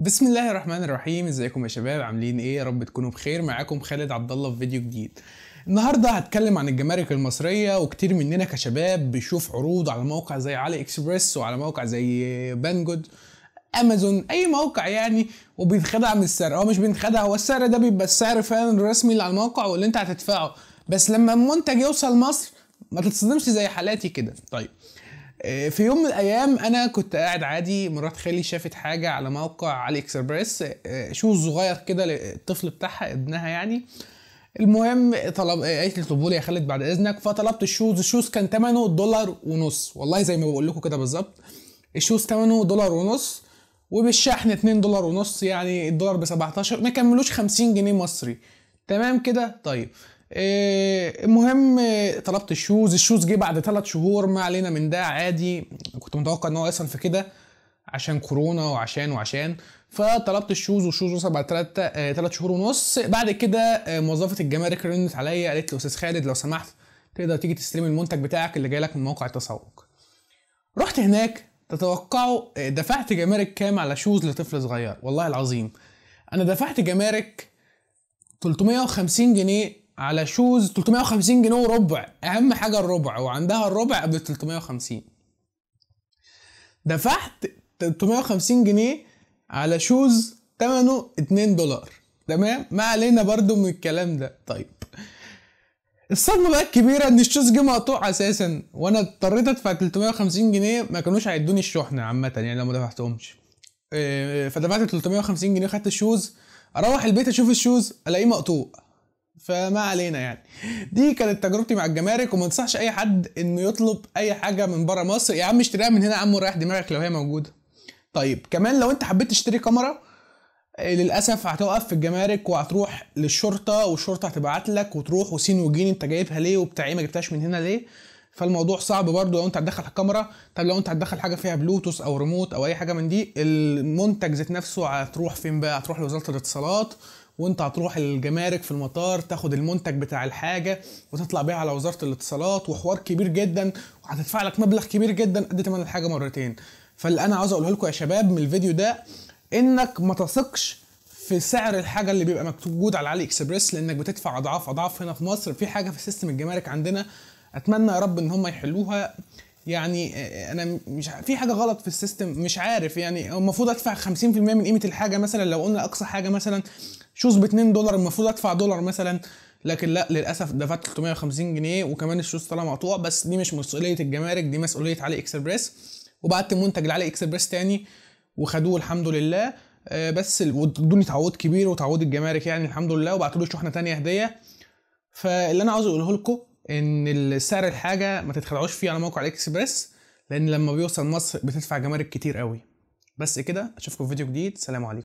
بسم الله الرحمن الرحيم ازيكم يا شباب عاملين ايه يا رب تكونوا بخير معاكم خالد عبد الله في فيديو جديد النهارده هتكلم عن الجمارك المصريه وكتير مننا كشباب بيشوف عروض على موقع زي علي اكسبريس وعلى موقع زي بانجود امازون اي موقع يعني وبيتخدع من السعر هو مش بيتخدع هو السعر ده بيبقى السعر فعلا الرسمي اللي على الموقع واللي انت هتدفعه بس لما المنتج يوصل مصر ما تتصدمش زي حالاتي كده طيب آه، في يوم من الايام انا كنت قاعد عادي مرات خالي شافت حاجه على موقع علي اكسبريس آه، شوز صغير كده للطفل بتاعها ابنها يعني المهم طلب آه، قالت لي طب لي يا خالد بعد اذنك فطلبت الشوز الشوز كان ثمنه دولار ونص والله زي ما بقول لكم كده بالظبط الشوز ثمنه دولار ونص وبالشحن 2 دولار ونص يعني الدولار ب 17 ما كملوش 50 جنيه مصري تمام كده طيب إيه، المهم إيه، طلبت الشوز الشوز جه بعد ثلاث شهور ما علينا من ده عادي كنت متوقع ان هو اصلا في كده عشان كورونا وعشان وعشان فطلبت الشوز والشوز وصل بعد ثلاث ثلاث إيه، شهور ونص بعد كده موظفه الجمارك رنت عليا قالت لي استاذ خالد لو سمحت تقدر تيجي تستلم المنتج بتاعك اللي جاي لك من موقع التسوق رحت هناك تتوقعوا دفعت جمارك كام على شوز لطفل صغير والله العظيم انا دفعت جمارك 350 جنيه على شوز 350 جنيه وربع اهم حاجه الربع وعندها الربع قبل 350 دفعت 350 جنيه على شوز ثمنه 2 دولار تمام ما علينا برضو من الكلام ده طيب الصدمه بقى الكبيره ان الشوز جه مقطوع اساسا وانا اضطريت ادفع 350 جنيه ما كانوش هيدوني الشحنه عامه يعني لو ما دفعتهمش آه، فدفعت 350 جنيه خدت الشوز اروح البيت اشوف الشوز الاقيه مقطوع فما علينا يعني دي كانت تجربتي مع الجمارك وما انصحش اي حد انه يطلب اي حاجه من بره مصر يا عم اشتريها من هنا يا عم وريح دماغك لو هي موجوده طيب كمان لو انت حبيت تشتري كاميرا آه، للاسف هتقف في الجمارك وهتروح للشرطه والشرطه هتبعت لك وتروح وسين وجين انت جايبها ليه وبتاع ايه ما جبتهاش من هنا ليه فالموضوع صعب برضو لو انت هتدخل الكاميرا طب لو انت هتدخل حاجه فيها بلوتوث او ريموت او اي حاجه من دي المنتج ذات نفسه هتروح فين بقى هتروح لوزاره الاتصالات وانت هتروح الجمارك في المطار تاخد المنتج بتاع الحاجه وتطلع بيها على وزاره الاتصالات وحوار كبير جدا وهتدفع لك مبلغ كبير جدا قد تمن الحاجه مرتين فاللي انا عاوز اقوله لكم يا شباب من الفيديو ده انك ما تثقش في سعر الحاجه اللي بيبقى موجود على علي اكسبريس لانك بتدفع اضعاف اضعاف هنا في مصر في حاجه في سيستم الجمارك عندنا اتمنى يا رب ان هم يحلوها يعني آه، آه، انا مش في حاجه غلط في السيستم مش عارف يعني المفروض ادفع 50% من قيمه الحاجه مثلا لو قلنا اقصى حاجه مثلا شوز ب 2 دولار المفروض ادفع دولار مثلا لكن لا للاسف دفعت 350 جنيه وكمان الشوز طلع مقطوع بس دي مش مسؤوليه الجمارك دي مسؤوليه علي اكسبريس وبعت المنتج لعلي اكسبريس تاني وخدوه الحمد لله آه، بس ادوني تعويض كبير وتعويض الجمارك يعني الحمد لله وبعتوا له شحنه تانيه هديه فاللي انا عاوز اقوله لكم ان سعر الحاجه ما تتخدعوش فيه على موقع الاكسبريس لان لما بيوصل مصر بتدفع جمارك كتير قوي بس كده اشوفكم في فيديو جديد سلام عليكم